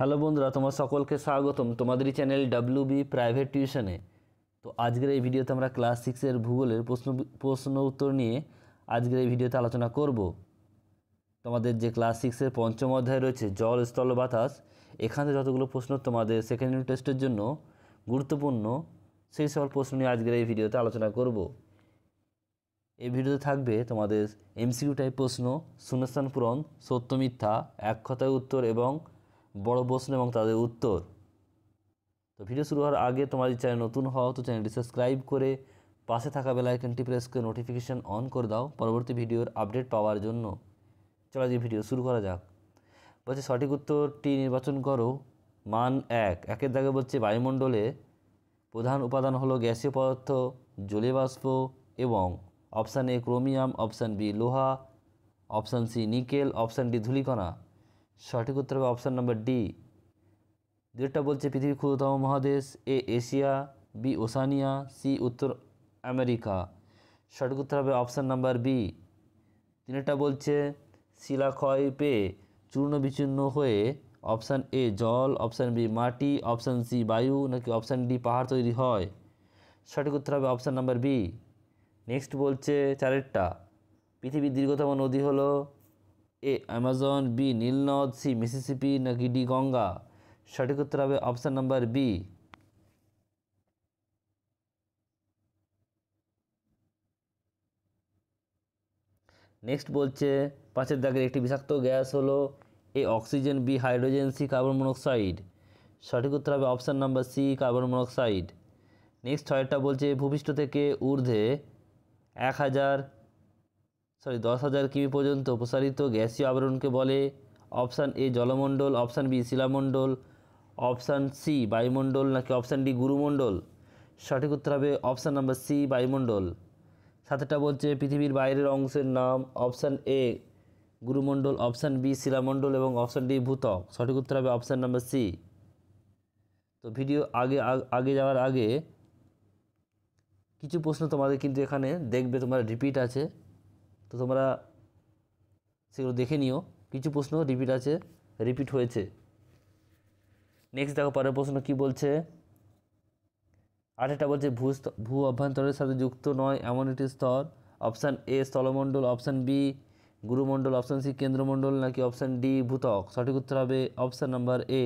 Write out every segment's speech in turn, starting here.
hello বন্ধুরা তোমার সকলকে স্বাগতম তোমাদেরই চ্যানেল ডাব্লিউ বি প্রাইভেট টিউশনে তো আজকের এই ভিডিওতে আমরা ক্লাস সিক্সের ভূগোলের প্রশ্ন প্রশ্ন উত্তর নিয়ে আজকের এই ভিডিওতে আলোচনা করব তোমাদের যে ক্লাস সিক্সের পঞ্চম অধ্যায় রয়েছে জল স্থল বাতাস এখানে যতগুলো প্রশ্ন তোমাদের সেকেন্ড ইউনিট টেস্টের জন্য গুরুত্বপূর্ণ সেই সকল প্রশ্ন নিয়ে আজকের এই ভিডিওতে আলোচনা করব এই ভিডিওতে থাকবে তোমাদের এমসিকিউ টাইপ প্রশ্ন শূন্যস্থান পূরণ সত্য মিথ্যা এক কথায় উত্তর এবং বড় প্রশ্ন এবং তাদের উত্তর তো ভিডিও শুরু হওয়ার আগে তোমার চ্যানেল নতুন হও তো চ্যানেলটি সাবস্ক্রাইব করে পাশে থাকা বেল আইকনটি প্রেস করে নোটিফিকেশান অন করে দাও পরবর্তী ভিডিওর আপডেট পাওয়ার জন্য চলো যে ভিডিও শুরু করা যাক বলছে সঠিক উত্তরটি নির্বাচন করো মান এক একের দাগে বলছে বায়ুমণ্ডলে প্রধান উপাদান হলো গ্যাসীয় পদার্থ জলীয় বাষ্প এবং option A chromium option B লোহা option C nickel option D ধূলিকণা সঠিক উত্তর হবে অপশান নম্বর ডি যেটা বলছে পৃথিবীর ক্ষুদ্রতম মহাদেশ A Asia B Oceania C উত্তর আমেরিকা সঠিক উত্তর হবে অপশান নাম্বার বি তিনটা বলছে শিলাক্ষয় পে চূর্ণ বিচূর্ণ হয়ে অপশান এ জল অপশান বি মাটি অপশান সি বায়ু নাকি অপশান ডি পাহাড় তৈরি হয় সঠিক উত্তর হবে অপশান নাম্বার বি নেক্সট বলছে চারেরটা পৃথিবীর দীর্ঘতম নদী হলো এ অ্যামাজন বি নীলনদ সি মিসিসিপি না ডি গঙ্গা সঠিক উত্তর হবে অপশান নাম্বার বি নেক্সট বলছে পাঁচের দাগের একটি বিষাক্ত গ্যাস হলো A oxygen B hydrogen C carbon monoxide সঠিক উত্তর হবে option number C carbon monoxide next ছয়টা বলছে ভূপৃষ্ঠ থেকে ঊর্ধ্বে এক হাজার সরি দশ হাজার কিমি পর্যন্ত প্রসারিত গ্যাসীয় আবরণকে বলে অপশান এ জলমণ্ডল অপশান বি শিলামণ্ডল অপশান সি বায়ুমণ্ডল নাকি অপশান ডি গুরুমণ্ডল সঠিক উত্তর হবে অপশান নাম্বার সি বায়ুমণ্ডল সাথেটা বলছে পৃথিবীর বাইরের অংশের নাম অপশান এ গুরুমণ্ডল অপশান বি শিলামণ্ডল এবং অপশান ডি ভূতক সঠিক উত্তর হবে অপশান নাম্বার সি তো ভিডিও আগে আগে যাওয়ার আগে কিছু প্রশ্ন তোমাদের কিন্তু এখানে দেখবে তোমার রিপিট আছে তো তোমরা সেগুলো দেখে নিও কিছু প্রশ্ন রিপিট আছে রিপিট হয়েছে নেক্সট দেখো পরের প্রশ্ন কি বলছে আঠেরটা বলছে ভূ ভূ অভ্যন্তরের সাথে যুক্ত নয় এমন একটি স্তর অপশান এ স্থলমণ্ডল অপশান বি গুরুমণ্ডল অপশান সি কেন্দ্রমণ্ডল নাকি অপশান ডি ভূতক সঠিক উত্তর হবে অপশান নাম্বার এ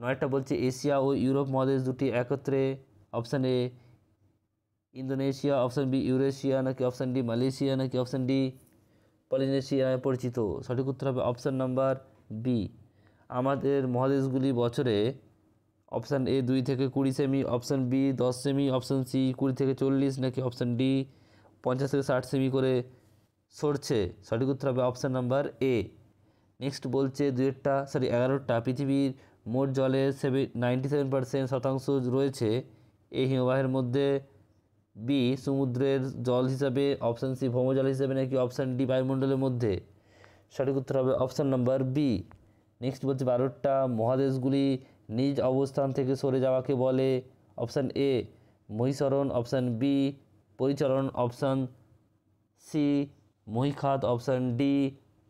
নয়টা বলছে এশিয়া ও ইউরোপ মহাদেশ দুটি একত্রে option A Indonesia option B Eurasia নাকি অপশান ডি মালয়েশিয়া নাকি অপশান ডি নামে পরিচিত সঠিক উত্তর হবে অপশান নাম্বার বি আমাদের মহাদেশগুলি বছরে অপশান এ দুই থেকে কুড়ি সেমি অপশান বি দশ সেমি অপশান সি কুড়ি থেকে চল্লিশ নাকি অপশান ডি পঞ্চাশ থেকে ষাট সেমি করে সরছে সঠিক উত্তর হবে অপশান নাম্বার এ নেক্সট বলছে দুয়েরটা সরি এগারোটা পৃথিবীর মোট জলের সেভেন নাইনটি সেভেন পার্সেন্ট শতাংশ রয়েছে এই হিমবাহের মধ্যে বি সমুদ্রের জল হিসাবে অপশান সি ভৌমজল হিসাবে নাকি অপশান ডি বায়ুমণ্ডলের মধ্যে সঠিক উত্তর হবে অপশান নাম্বার বি নেক্সট বলছে বারোটা মহাদেশগুলি নিজ অবস্থান থেকে সরে যাওয়াকে বলে অপশান এ মহিসরণ অপশান বি পরিচালন অপশান সি মহিখাত অপশান ডি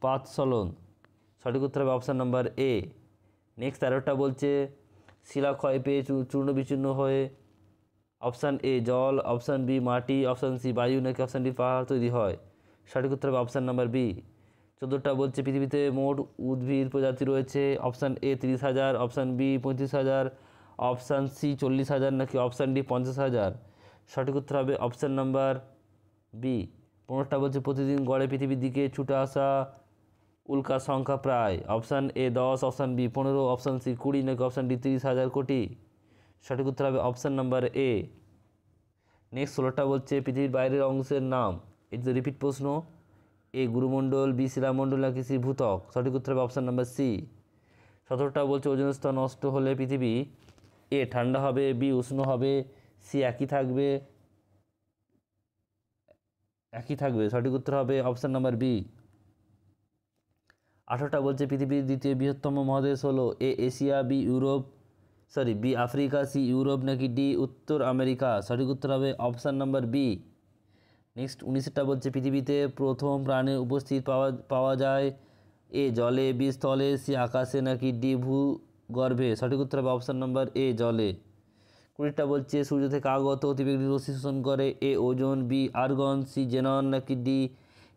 পাতসলন সঠিক উত্তর হবে অপশান নাম্বার এ নেক্সট তেরোটা বলছে শিলাক্ষয় পেয়ে চূর্ণ বিচূর্ণ হয়ে অপশান এ জল অপশান বি মাটি অপশান সি বায়ু নাকি অপশান ডি পাহাড় তৈরি হয় সঠিক উত্তর হবে অপশান নাম্বার বি চোদ্দোটা বলছে পৃথিবীতে মোট উদ্ভিদ প্রজাতি রয়েছে অপশান এ তিরিশ হাজার অপশান বি পঁয়ত্রিশ হাজার অপশান সি চল্লিশ হাজার নাকি অপশান ডি পঞ্চাশ হাজার সঠিক উত্তর হবে অপশান নাম্বার বি পনেরোটা বলছে প্রতিদিন গড়ে পৃথিবীর দিকে ছুটে আসা উল্কার সংখ্যা প্রায় অপশান এ দশ অপশান বি পনেরো অপশান সি কুড়ি নাকি অপশান ডি তিরিশ হাজার কোটি সঠিক উত্তর হবে অপশান নাম্বার এ নেক্সট ষোলোটা বলছে পৃথিবীর বাইরের অংশের নাম এটি তো রিপিট প্রশ্ন এ গুরুমণ্ডল বি শিলামণ্ডল নাকি সি ভূতক সঠিক উত্তর হবে অপশান নাম্বার সি সতেরোটা বলছে ওজন স্তর নষ্ট হলে পৃথিবী এ ঠান্ডা হবে বি উষ্ণ হবে সি একই থাকবে একই থাকবে সঠিক উত্তর হবে অপশান নাম্বার বি আঠেরোটা বলছে পৃথিবীর দ্বিতীয় বৃহত্তম মহাদেশ হলো A Asia B Europe sorry B Africa C Europe নাকি ডি উত্তর আমেরিকা সঠিক উত্তর হবে অপশান নাম্বার বি নেক্সট উনিশটা বলছে পৃথিবীতে প্রথম প্রাণের উপস্থিত পাওয়া পাওয়া যায় এ জলে বি স্থলে সি আকাশে নাকি ডি ভূগর্ভে সঠিক উত্তর হবে অপশান নাম্বার এ জলে কুড়িটা বলছে সূর্য থেকে আগত অতিবেগী রশ্মি শোষণ করে A ozone B argon C xenon নাকি ডি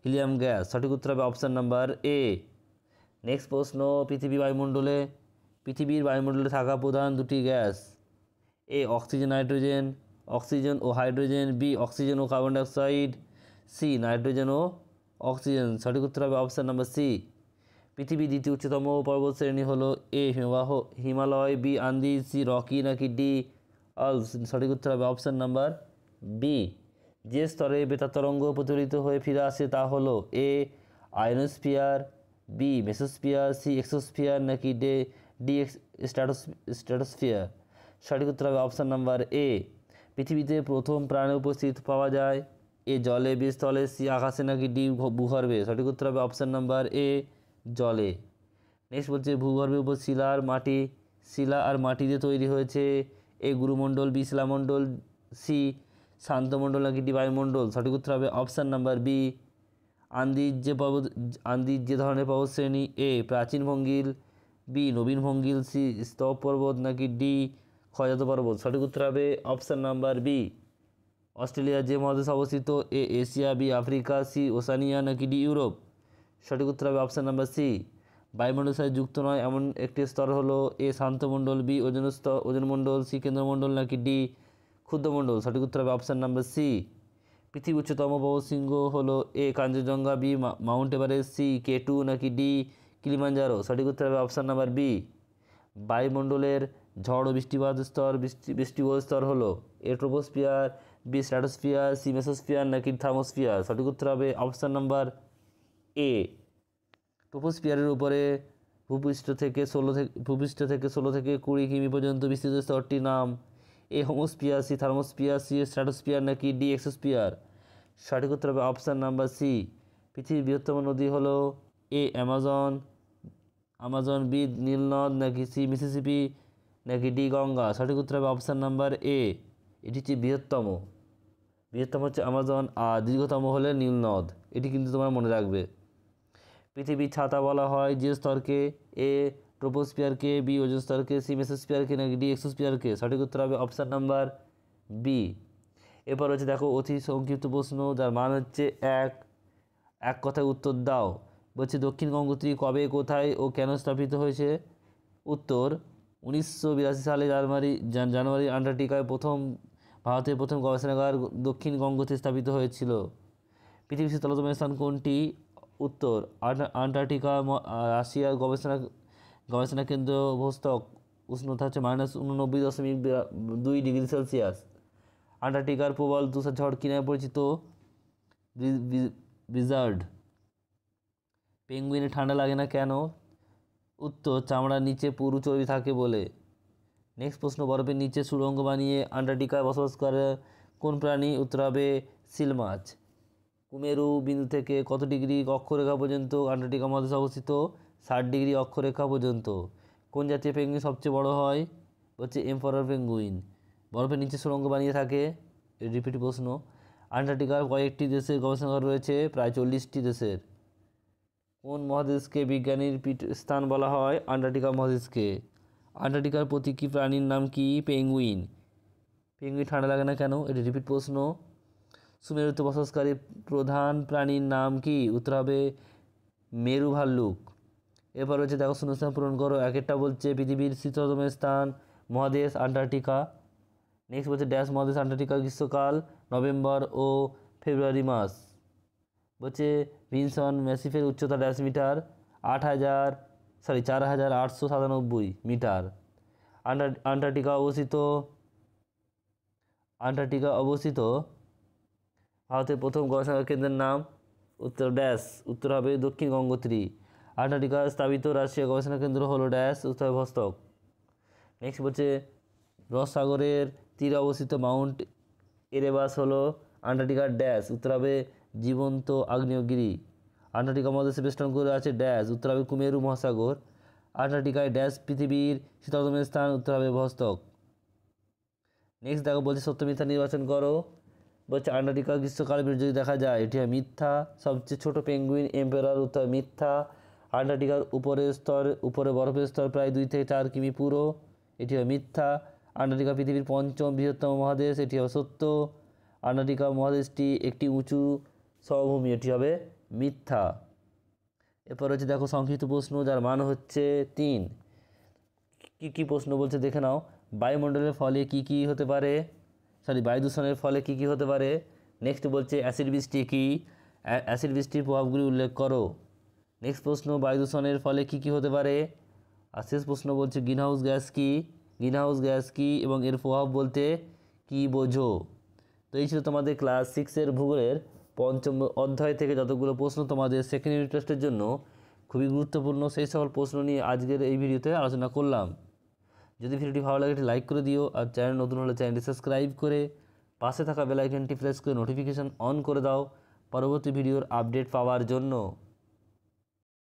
হিলিয়াম গ্যাস সঠিক উত্তর হবে অপশান নাম্বার এ নেক্সট প্রশ্ন পৃথিবী বায়ুমণ্ডলে পৃথিবীর বায়ুমণ্ডলে থাকা প্রধান দুটি gas A oxygen nitrogen oxygen ও হাইড্রোজেন বি অক্সিজেন ও কার্বন ডাইঅক্সাইড সি নাইট্রোজেন ও অক্সিজেন সঠিক উত্তর হবে অপশান নাম্বার সি পৃথিবীর দ্বিতীয় উচ্চতম পর্বত শ্রেণী হলো এ হিমবাহ Himalaya B Andes C Rocky নাকি ডি অলস সঠিক উত্তর হবে অপশান নাম্বার বি যে স্তরে বেতার তরঙ্গ প্রচলিত হয়ে ফিরে আসে তা হলো A ionosphere B mesosphere C exosphere নাকি ডে ডিএক্স স্ট্যাটস স্ট্যাটোসফিয়ার সঠিক উত্তর হবে অপশান নাম্বার এ পৃথিবীতে প্রথম প্রাণে উপস্থিত পাওয়া যায় এ জলে বি স্থলে সি আকাশে নাকি ডি ভূগর্ভে সঠিক উত্তর হবে অপশান নাম্বার এ জলে নেক্সট বলছে ভূগর্ভে উপর শিলা আর মাটি শিলা আর মাটি দিয়ে তৈরি হয়েছে এ গুরুমণ্ডল বি শিলামণ্ডল সি শান্তমণ্ডল নাকি ডি বায়ুমণ্ডল সঠিক উত্তর হবে অপশান নাম্বার বি আন্দিজ যে পর্বত আন্দিজ যে ধরনের পর্বতশ্রেণী এ প্রাচীন ভঙ্গিল বি নবীন ভঙ্গিল সি স্তব পর্বত নাকি ডি ক্ষয়জাত পর্বত সঠিক উত্তর হবে অপশান নাম্বার বি অস্ট্রেলিয়া যে মহাদেশ অবস্থিত A Asia B Africa C Oceania নাকি ডি ইউরোপ সঠিক উত্তর হবে অপশান নাম্বার সি বায়ুমণ্ডল সাথে যুক্ত নয় এমন একটি স্তর হল এ শান্তমণ্ডল বি ওজন স্তর ওজনমণ্ডল সি কেন্দ্রমণ্ডল নাকি ডি ক্ষুদ্রমণ্ডল সঠিক উত্তর হবে অপশান নাম্বার সি পৃথিবী উচ্চতম শৃঙ্গ হলো A Kanchenjunga B Mount Everest C K two নাকি ডি কিলিমাঞ্জারো সঠিক উত্তর হবে অপশান নাম্বার বি বায়ুমণ্ডলের ঝড় ও বৃষ্টিপাত স্তর বৃষ্টি স্তর হলো A troposphere B stratosphere C mesosphere নাকি থার্মোস্ফিয়ার সঠিক উত্তর হবে অপশান নাম্বার এ ট্রোপোস্ফিয়ারের উপরে ভূপৃষ্ঠ থেকে ষোলো থেকে ভূপৃষ্ঠ থেকে ষোলো থেকে কুড়ি কিমি পর্যন্ত বিস্তৃত স্তরটির নাম A homosphere C thermosphere C stratosphere নাকি ডি এক্সোস্পিয়ার সঠিক উত্তর হবে অপশান নাম্বার সি পৃথিবীর বৃহত্তম নদী হলো এ অ্যামাজন আমাজন বি নীলনদ নাকি সি মিসিসিপি নাকি ডি গঙ্গা সঠিক উত্তর হবে অপশান নাম্বার এ এটি হচ্ছে বৃহত্তম বৃহত্তম হচ্ছে আমাজন আর দীর্ঘতম হলে নীলনদ এটি কিন্তু তোমার মনে রাখবে পৃথিবীর ছাতা বলা হয় যে স্তরকে এ ট্রোপোস্পিয়ারকে বি ওজন স্তরকে সি মেসোস্পিয়ারকে নাকি ডি এক্সোস্পিয়ারকে সঠিক উত্তর হবে অপশান নাম্বার বি এরপর হচ্ছে দেখো অতি সংক্ষিপ্ত প্রশ্ন যার মান হচ্ছে এক এক কথায় উত্তর দাও বলছে দক্ষিণ গঙ্গোত্রী কবে কোথায় ও কেন স্থাপিত হয়েছে উত্তর উনিশশো বিরাশি সালে জানুয়ারি জানুয়ারি আন্টার্কটিকায় প্রথম ভারতের প্রথম গবেষণাগার দক্ষিণ গঙ্গোত্রী স্থাপিত হয়েছিল পৃথিবীর শীতলতম স্থান কোনটি উত্তর আন্টার্কটিকা রাশিয়ার গবেষণা গবেষণা কেন্দ্র ভোস্তক উষ্ণতা হচ্ছে মাইনাস উননব্বই দশমিক দুই ডিগ্রি সেলসিয়াস আন্টার্কটিকার প্রবল তুষার ঝড় কিনায় পরিচিত ব্রিজার্ড পেঙ্গুইনে ঠান্ডা লাগে না কেন উত্তর চামড়ার নিচে পুরু চর্বি থাকে বলে নেক্সট প্রশ্ন বরফের নিচে সুড়ঙ্গ বানিয়ে আন্টার্কটিকায় বসবাস করে কোন প্রাণী উত্তর হবে সিল মাছ কুমেরু বিন্দু থেকে কত ডিগ্রি অক্ষরেখা পর্যন্ত আন্টার্কটিকা মহাদেশ অবস্থিত ষাট ডিগ্রি অক্ষরেখা পর্যন্ত কোন জাতীয় পেঙ্গুইন সবচেয়ে বড় হয় হচ্ছে এম্পারার পেঙ্গুইন বরফের নিচে সুড়ঙ্গ বানিয়ে থাকে রিপিট প্রশ্ন আন্টার্কটিকার কয়েকটি দেশের গবেষণাগার রয়েছে প্রায় চল্লিশটি দেশের কোন মহাদেশকে বিজ্ঞানীর স্থান বলা হয় আন্টার্কটিকা মহাদেশকে আন্টার্কটিকার প্রতীকী প্রাণীর নাম কি পেঙ্গুইন পেঙ্গুইন ঠান্ডা লাগে না কেন এটি রিপিট প্রশ্ন সুমেরুতে বসবাসকারী প্রধান প্রাণীর নাম কি উত্তর হবে মেরু ভাল্লুক এরপর হচ্ছে দেখো স্থান পূরণ করো এক একটা বলছে পৃথিবীর শীতলতম স্থান মহাদেশ আন্টার্কটিকা নেক্সট বলছে ড্যাশ মহাদেশ আন্টার্কটিকা গ্রীষ্মকাল নভেম্বর ও ফেব্রুয়ারি মাস বলছে ভিনসন ম্যাসিফের উচ্চতা ড্যাশ মিটার আট হাজার সরি চার হাজার আটশো সাতানব্বই মিটার আন্টার্কটিকা অবস্থিত আন্টার্কটিকা অবস্থিত ভারতের প্রথম গবেষণা কেন্দ্রের নাম উত্তর ড্যাশ উত্তর হবে দক্ষিণ গঙ্গোত্রী আন্টার্কটিকা স্থাপিত রাশিয়া গবেষণা কেন্দ্র হলো ড্যাশ উত্তর ভস্তক নেক্সট বলছে রস সাগরের তীরে অবস্থিত মাউন্ট এরেবাস হলো আন্টার্কটিকার ড্যাশ উত্তর হবে জীবন্ত আগ্নেয়গিরি আন্টার্কটিকা মহাদেশে বেষ্টন করে আছে ড্যাশ উত্তর হবে কুমেরু মহাসাগর আন্টার্কটিকায় ড্যাশ পৃথিবীর শীতলতম স্থান উত্তর হবে ভস্তক নেক্সট দেখো বলছে সত্য মিথ্যা নির্বাচন করো বলছে আন্টার্কটিকা গ্রীষ্মকাল যদি দেখা যায় এটি হয় মিথ্যা সবচেয়ে ছোট পেঙ্গুইন এম্পেরার উত্তর মিথ্যা আন্টার্কটিকার উপরের স্তর উপরে বরফের স্তর প্রায় দুই থেকে চার কিমি পুরো এটি হয় মিথ্যা আন্টার্কটিকা পৃথিবীর পঞ্চম বৃহত্তম মহাদেশ এটি সত্য আন্টার্কটিকা মহাদেশটি একটি উঁচু সমভূমি এটি হবে মিথ্যা এরপর হচ্ছে দেখো সংক্ষিপ্ত প্রশ্ন যার মান হচ্ছে তিন কি কি প্রশ্ন বলছে দেখে নাও বায়ুমণ্ডলের ফলে কি কি হতে পারে সরি বায়ু দূষণের ফলে কি কি হতে পারে নেক্সট বলছে অ্যাসিড বৃষ্টি কি অ্যাসিড বৃষ্টির প্রভাবগুলি উল্লেখ করো নেক্সট প্রশ্ন বায়ু দূষণের ফলে কি কি হতে পারে আর শেষ প্রশ্ন বলছে গ্রিন হাউস গ্যাস কি গ্রিনহাউস গ্যাস কি এবং এর প্রভাব বলতে কি বোঝো তো এই ছিল তোমাদের ক্লাস সিক্সের ভূগোলের পঞ্চম অধ্যায় থেকে যতগুলো প্রশ্ন তোমাদের সেকেন্ড ইউনিট টেস্টের জন্য খুবই গুরুত্বপূর্ণ সেই সকল প্রশ্ন নিয়ে আজকের এই ভিডিওতে আলোচনা করলাম যদি ভিডিওটি ভালো লাগে একটি লাইক করে দিও আর চ্যানেল নতুন হলে চ্যানেলটি সাবস্ক্রাইব করে পাশে থাকা বেলাইকনটি প্রেস করে নোটিফিকেশান অন করে দাও পরবর্তী ভিডিওর আপডেট পাওয়ার জন্য